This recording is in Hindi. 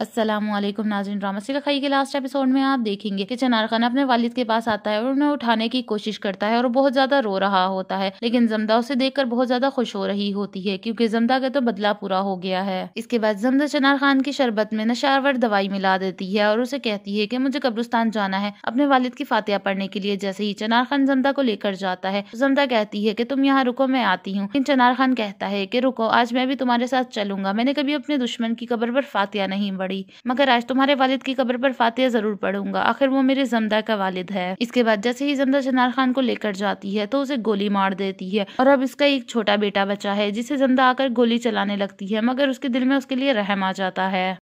असलम नाजिन ड्रामा से खाई के लास्ट एपिसोड में आप देखेंगे कि चनार खान अपने वालिद के पास आता है और उन्हें उठाने की कोशिश करता है और बहुत ज्यादा रो रहा होता है लेकिन जमदा उसे देखकर बहुत ज्यादा खुश हो रही होती है क्योंकि जमदा का तो बदला पूरा हो गया है इसके बाद जमदा चनार खान की शरबत में नशावर दवाई मिला देती है और उसे कहती है की मुझे कब्रिस्तान जाना है अपने वालिद की फातिया पढ़ने के लिए जैसे ही चनार खान जमदा को लेकर जाता है जमदा कहती है की तुम यहाँ रुको मैं आती हूँ लेकिन चनार खान कहता है की रुको आज मैं भी तुम्हारे साथ चलूंगा मैंने कभी अपने दुश्मन की कबर पर फातिया नहीं पड़ी मगर आज तुम्हारे वालिद की कब्र पर फातिया जरूर पढ़ूंगा आखिर वो मेरे जमदा का वालिद है इसके बाद जैसे ही जमदा शनार खान को लेकर जाती है तो उसे गोली मार देती है और अब इसका एक छोटा बेटा बचा है जिसे जमदा आकर गोली चलाने लगती है मगर उसके दिल में उसके लिए रहम आ जाता है